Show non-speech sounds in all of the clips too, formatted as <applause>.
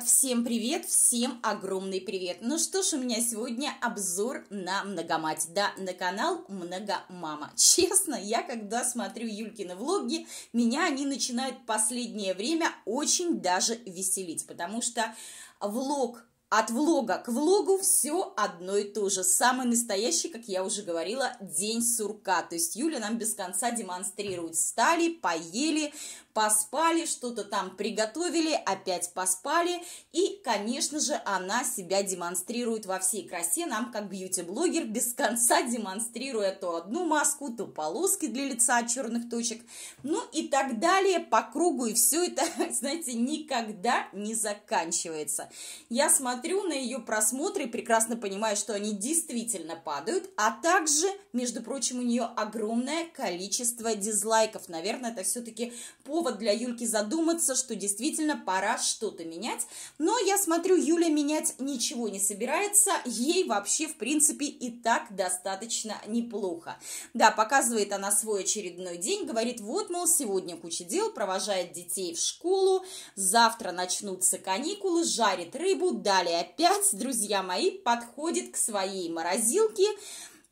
ребят, всем привет, всем огромный привет. Ну что ж, у меня сегодня обзор на Многомать, да, на канал Многомама. <laughs> Честно, я когда смотрю Юлькины влоги, меня они начинают последнее время очень даже веселить, потому что влог от влога к влогу все одно и то же. Самый настоящий, как я уже говорила, день сурка. То есть Юля нам без конца демонстрирует. Стали, поели, поспали, что-то там приготовили, опять поспали, и, конечно же, она себя демонстрирует во всей красе нам, как бьюти-блогер, без конца демонстрируя то одну маску, то полоски для лица от черных точек, ну и так далее по кругу, и все это, <laughs> знаете, никогда не заканчивается. Я смотрю на ее просмотры и прекрасно понимаю, что они действительно падают, а также, между прочим, у нее огромное количество дизлайков, наверное, это все-таки по повод для Юльки задуматься, что действительно пора что-то менять. Но я смотрю, Юля менять ничего не собирается, ей вообще, в принципе, и так достаточно неплохо. Да, показывает она свой очередной день, говорит, вот, мол, сегодня куча дел, провожает детей в школу, завтра начнутся каникулы, жарит рыбу, далее опять, друзья мои, подходит к своей морозилке,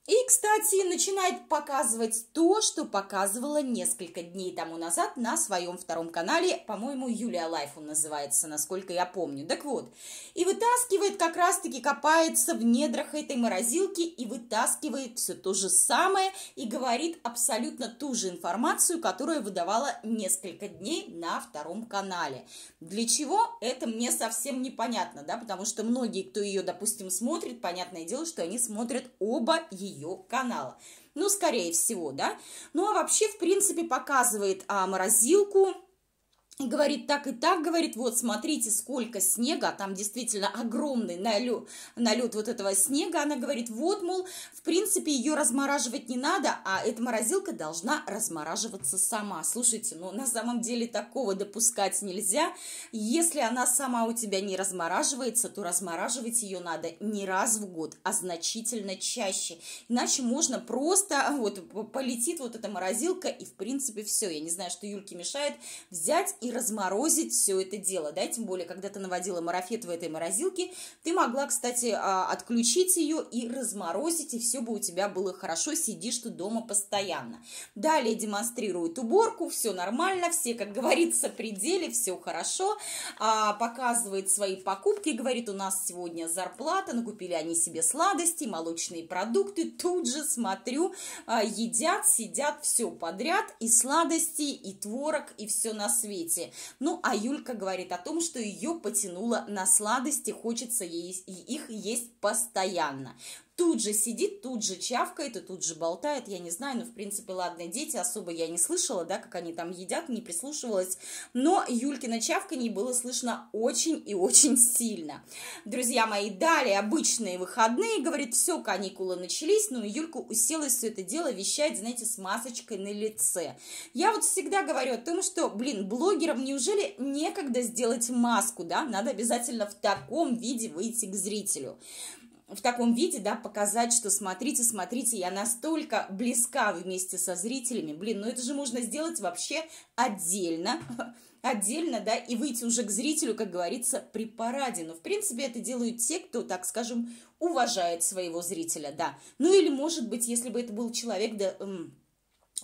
и, кстати, начинает показывать то, что показывала несколько дней тому назад на своем втором канале, по-моему, Юлия Лайф он называется, насколько я помню. Так вот, и вытаскивает как раз-таки, копается в недрах этой морозилки и вытаскивает все то же самое и говорит абсолютно ту же информацию, которую выдавала несколько дней на втором канале. Для чего? Это мне совсем непонятно, да, потому что многие, кто ее, допустим, смотрит, понятное дело, что они смотрят оба ее ее канала. Ну, скорее всего, да. Ну, а вообще, в принципе, показывает а, морозилку, и говорит, так и так, говорит, вот смотрите, сколько снега, а там действительно огромный налет, налет вот этого снега, она говорит, вот, мол, в принципе, ее размораживать не надо, а эта морозилка должна размораживаться сама. Слушайте, ну, на самом деле такого допускать нельзя. Если она сама у тебя не размораживается, то размораживать ее надо не раз в год, а значительно чаще. Иначе можно просто, а, вот, полетит вот эта морозилка, и, в принципе, все. Я не знаю, что Юльке мешает взять и и разморозить все это дело, да, тем более, когда ты наводила марафет в этой морозилке, ты могла, кстати, а, отключить ее и разморозить, и все бы у тебя было хорошо, сидишь ты дома постоянно. Далее демонстрирует уборку, все нормально, все, как говорится, пределе, все хорошо, а, показывает свои покупки, говорит, у нас сегодня зарплата, накупили они себе сладости, молочные продукты, тут же смотрю, а, едят, сидят все подряд, и сладости, и творог, и все на свете вкусе. Ну, а Юлька говорит о том, что ее потянуло на сладости, хочется есть, и их есть постоянно тут же сидит, тут же чавкает и тут же болтает, я не знаю, но, ну, в принципе, ладно, дети, особо я не слышала, да, как они там едят, не прислушивалась, но Юлькина не было слышно очень и очень сильно. Друзья мои, далее обычные выходные, говорит, все, каникулы начались, ну и Юлька уселась все это дело вещать, знаете, с масочкой на лице. Я вот всегда говорю о том, что, блин, блогерам неужели некогда сделать маску, да, надо обязательно в таком виде выйти к зрителю в таком виде, да, показать, что смотрите, смотрите, я настолько близка вместе со зрителями. Блин, ну это же можно сделать вообще отдельно, <laughs> отдельно, да, и выйти уже к зрителю, как говорится, при параде. Но, в принципе, это делают те, кто, так скажем, уважает своего зрителя, да. Ну или, может быть, если бы это был человек, да,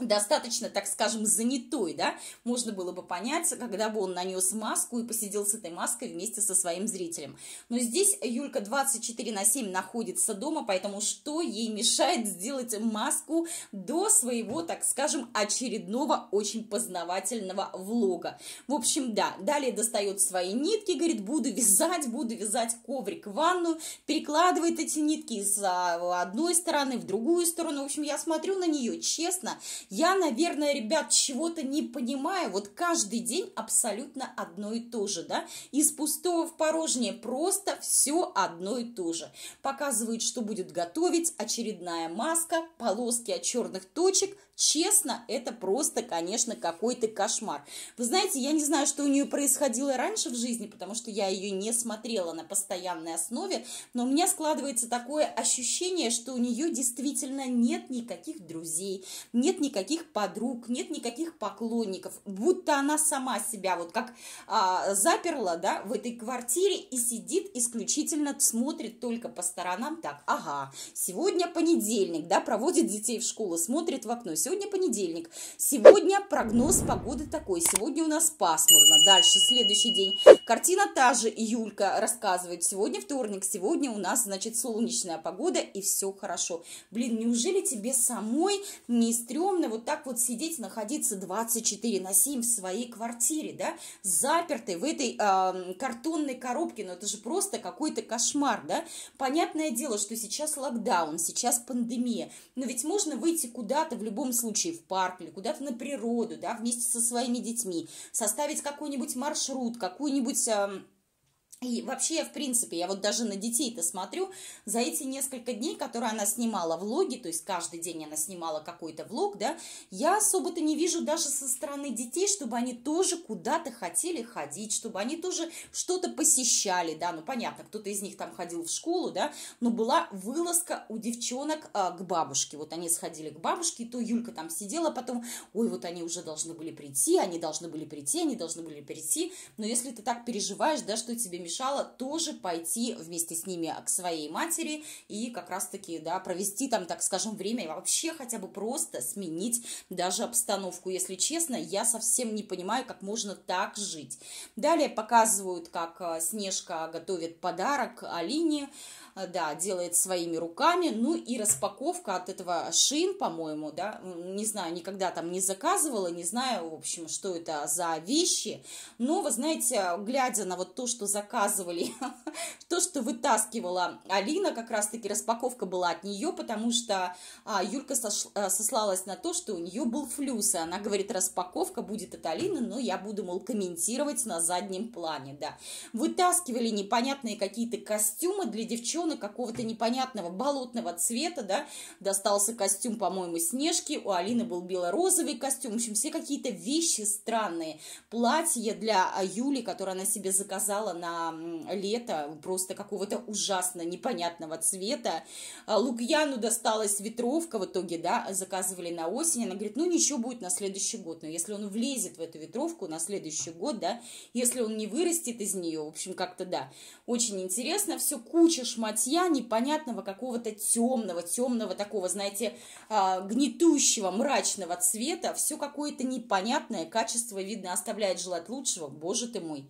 достаточно, так скажем, занятой, да, можно было бы понять, когда бы он нанес маску и посидел с этой маской вместе со своим зрителем. Но здесь Юлька 24 на 7 находится дома, поэтому что ей мешает сделать маску до своего, так скажем, очередного очень познавательного влога? В общем, да, далее достает свои нитки, говорит, буду вязать, буду вязать коврик в ванную, перекладывает эти нитки с а, одной стороны в другую сторону, в общем, я смотрю на нее, честно, я, наверное, ребят, чего-то не понимаю. Вот каждый день абсолютно одно и то же, да? Из пустого в порожнее просто все одно и то же. Показывают, что будет готовить, очередная маска, полоски от черных точек, Честно, это просто, конечно, какой-то кошмар. Вы знаете, я не знаю, что у нее происходило раньше в жизни, потому что я ее не смотрела на постоянной основе, но у меня складывается такое ощущение, что у нее действительно нет никаких друзей, нет никаких подруг, нет никаких поклонников, будто она сама себя вот как а, заперла, да, в этой квартире и сидит исключительно, смотрит только по сторонам, так, ага, сегодня понедельник, да, проводит детей в школу, смотрит в окно, Сегодня понедельник. Сегодня прогноз погоды такой. Сегодня у нас пасмурно. Дальше, следующий день. Картина та же, Юлька рассказывает. Сегодня вторник, сегодня у нас, значит, солнечная погода и все хорошо. Блин, неужели тебе самой не стремно вот так вот сидеть, находиться 24 на 7 в своей квартире, да? Запертой в этой э, картонной коробке. Но ну, это же просто какой-то кошмар, да? Понятное дело, что сейчас локдаун, сейчас пандемия. Но ведь можно выйти куда-то в любом случае в парк или куда-то на природу, да, вместе со своими детьми, составить какой-нибудь маршрут, какую-нибудь... Эм, и вообще, в принципе, я вот даже на детей-то смотрю, за эти несколько дней, которые она снимала влоги, то есть каждый день она снимала какой-то влог, да, я особо-то не вижу даже со стороны детей, чтобы они тоже куда-то хотели ходить, чтобы они тоже что-то посещали, да, ну понятно, кто-то из них там ходил в школу, да, но была вылазка у девчонок а, к бабушке, вот они сходили к бабушке, то Юлька там сидела, а потом, ой, вот они уже должны были прийти, они должны были прийти, они должны были прийти, но если ты так переживаешь, да, что тебе мешало тоже пойти вместе с ними к своей матери и как раз-таки, да, провести там, так скажем, время и вообще хотя бы просто сменить даже обстановку. Если честно, я совсем не понимаю, как можно так жить. Далее показывают, как э, Снежка готовит подарок Алине, Э, да, делает своими руками, ну и распаковка от этого шин, по-моему, да, не знаю, никогда там не заказывала, не знаю, в общем, что это за вещи, но, вы знаете, глядя на вот то, что заказывали, <laughs> то, что вытаскивала Алина, как раз-таки распаковка была от нее, потому что а, Юрка э, сослалась на то, что у нее был флюс, и она говорит, распаковка будет от Алины, но я буду, мол, комментировать на заднем плане, да. Вытаскивали непонятные какие-то костюмы для девчонок, котенок какого-то непонятного болотного цвета, да, достался костюм, по-моему, Снежки, у Алины был бело-розовый костюм, в общем, все какие-то вещи странные, платье для а, Юли, которое она себе заказала на лето, просто какого-то ужасно непонятного цвета, а, Лукьяну досталась ветровка в итоге, да, заказывали на осень, она говорит, ну, ничего будет на следующий год, но если он влезет в эту ветровку на следующий год, да, если он не вырастет из нее, в общем, как-то, да, очень интересно, все, куча шматья небытия непонятного какого-то темного, темного такого, знаете, а, гнетущего, мрачного цвета. Все какое-то непонятное, качество, видно, оставляет желать лучшего. Боже ты мой!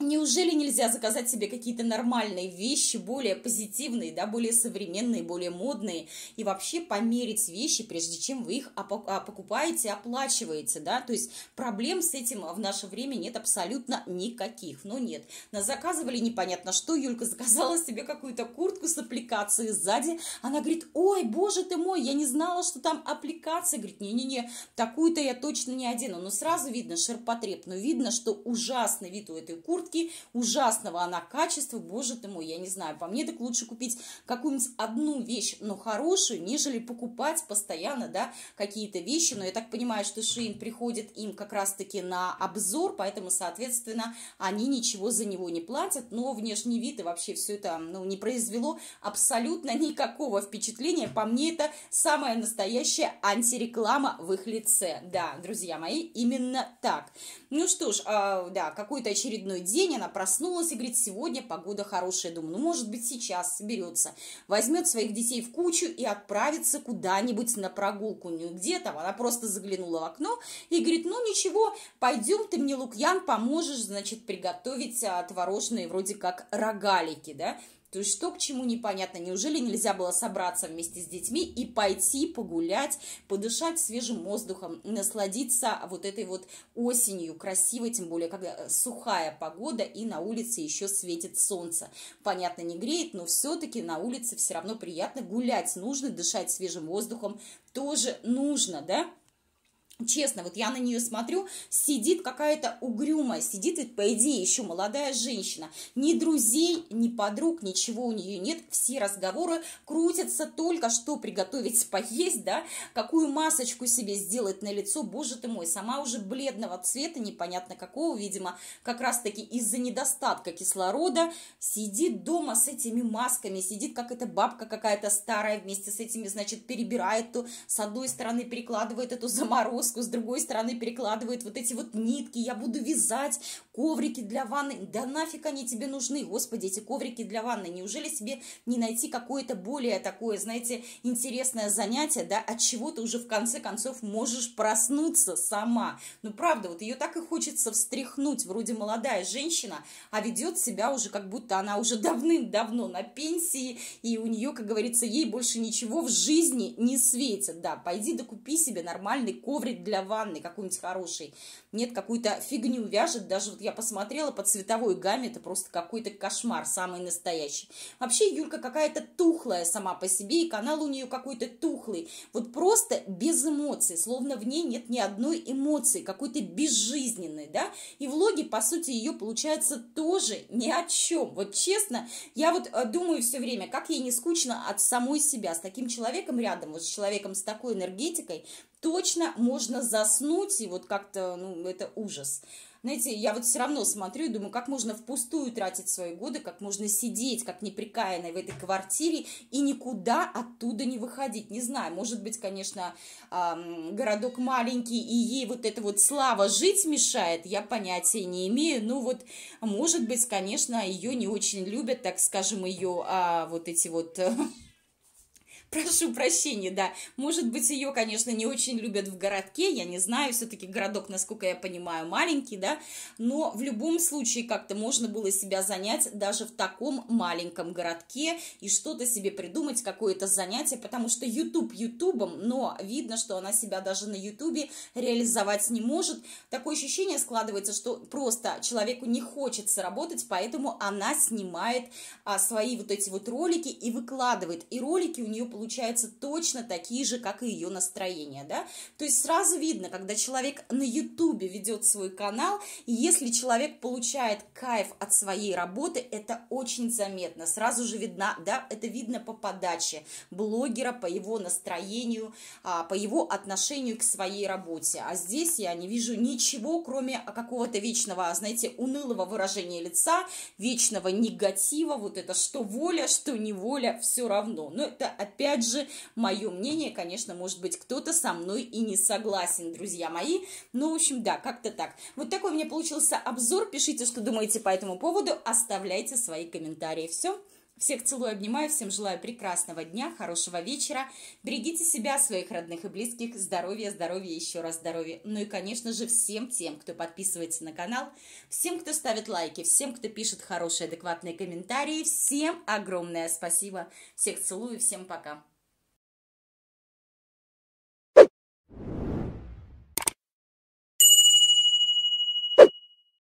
Неужели нельзя заказать себе какие-то нормальные вещи, более позитивные, да, более современные, более модные, и вообще померить вещи, прежде чем вы их а, покупаете, оплачиваете, да, то есть проблем с этим в наше время нет абсолютно никаких, но ну, нет. На заказывали непонятно что, Юлька заказала себе какую-то куртку с аппликацией сзади, она говорит, ой, боже ты мой, я не знала, что там аппликация, говорит, не-не-не, такую-то я точно не одену, но сразу видно ширпотреб, но видно, что ужасный вид у этой куртки, куртки ужасного она качества, боже ты мой, я не знаю, по мне так лучше купить какую-нибудь одну вещь, но хорошую, нежели покупать постоянно, да, какие-то вещи, но я так понимаю, что Шин приходит им как раз-таки на обзор, поэтому, соответственно, они ничего за него не платят, но внешний вид и вообще все это, ну, не произвело абсолютно никакого впечатления, по мне это самая настоящая антиреклама в их лице, да, друзья мои, именно так. Ну что ж, а, да, какой-то очередной день день она проснулась и говорит, сегодня погода хорошая. Думаю, ну, может быть, сейчас соберется. Возьмет своих детей в кучу и отправится куда-нибудь на прогулку. Не где то она просто заглянула в окно и говорит, ну, ничего, пойдем, ты мне, Лукьян, поможешь, значит, приготовить а, творожные вроде как рогалики, да. То есть что к чему непонятно. Неужели нельзя было собраться вместе с детьми и пойти погулять, подышать свежим воздухом, насладиться вот этой вот осенью красивой, тем более когда э, сухая погода и на улице еще светит солнце. Понятно, не греет, но все-таки на улице все равно приятно гулять. Нужно дышать свежим воздухом, тоже нужно, да? Честно, вот я на нее смотрю, сидит какая-то угрюмая, сидит ведь, по идее, еще молодая женщина. Ни друзей, ни подруг, ничего у нее нет. Все разговоры крутятся только, что приготовить <laughs> поесть, да, какую масочку себе сделать на лицо, боже ты мой, сама уже бледного цвета, непонятно какого, видимо, как раз-таки из-за недостатка кислорода, сидит дома с этими масками, сидит как эта бабка какая-то старая вместе с этими, значит, перебирает, то с одной стороны перекладывает эту заморозку, полоску, с другой стороны перекладывает вот эти вот нитки, я буду вязать коврики для ванны. Да нафиг они тебе нужны, господи, эти коврики для ванны. Неужели себе не найти какое-то более такое, знаете, интересное занятие, да, от чего ты уже в конце концов можешь проснуться сама. Ну, правда, вот ее так и хочется встряхнуть, вроде молодая женщина, а ведет себя уже как будто она уже давным-давно на пенсии, и у нее, как говорится, ей больше ничего в жизни не светит. Да, пойди докупи себе нормальный коврик коврик для ванны какой-нибудь хороший. Нет, какую-то фигню вяжет. Даже вот я посмотрела по цветовой гамме, это просто какой-то кошмар, самый настоящий. Вообще Юлька какая-то тухлая сама по себе, и канал у нее какой-то тухлый. Вот просто без эмоций, словно в ней нет ни одной эмоции, какой-то безжизненной, да. И влоги, по сути, ее, получается, тоже ни о чем. Вот честно, я вот э, думаю все время, как ей не скучно от самой себя, с таким человеком рядом, вот с человеком с такой энергетикой, точно можно заснуть, и вот как-то, ну, это ужас. Знаете, я вот все равно смотрю и думаю, как можно впустую тратить свои годы, как можно сидеть, как неприкаянной в этой квартире и никуда оттуда не выходить. Не знаю, может быть, конечно, городок маленький, и ей вот эта вот слава жить мешает, я понятия не имею. Ну вот, может быть, конечно, ее не очень любят, так скажем, ее а, вот эти вот <laughs> прошу прощения, да. Может быть, ее, конечно, не очень любят в городке, я не знаю, все-таки городок, насколько я понимаю, маленький, да, но в любом случае как-то можно было себя занять даже в таком маленьком городке и что-то себе придумать, какое-то занятие, потому что YouTube ютубом, но видно, что она себя даже на ютубе реализовать не может. Такое ощущение складывается, что просто человеку не хочется работать, поэтому она снимает а, свои вот эти вот ролики и выкладывает, и ролики у нее получаются получаются точно такие же, как и ее настроение, да. То есть сразу видно, когда человек на ютубе ведет свой канал, если человек получает кайф от своей работы, это очень заметно, сразу же видно, да, это видно по подаче блогера, по его настроению, а, по его отношению к своей работе. А здесь я не вижу ничего, кроме какого-то вечного, знаете, унылого выражения лица, вечного негатива, вот это что воля, что неволя, все равно. Но это опять опять же, мое мнение, конечно, может быть, кто-то со мной и не согласен, друзья мои. Ну, в общем, да, как-то так. Вот такой у меня получился обзор. Пишите, что думаете по этому поводу. Оставляйте свои комментарии. Все. Всех целую, обнимаю, всем желаю прекрасного дня, хорошего вечера. Берегите себя, своих родных и близких, здоровья, здоровья, еще раз здоровья. Ну и, конечно же, всем тем, кто подписывается на канал, всем, кто ставит лайки, всем, кто пишет хорошие, адекватные комментарии, всем огромное спасибо. Всех целую, всем пока.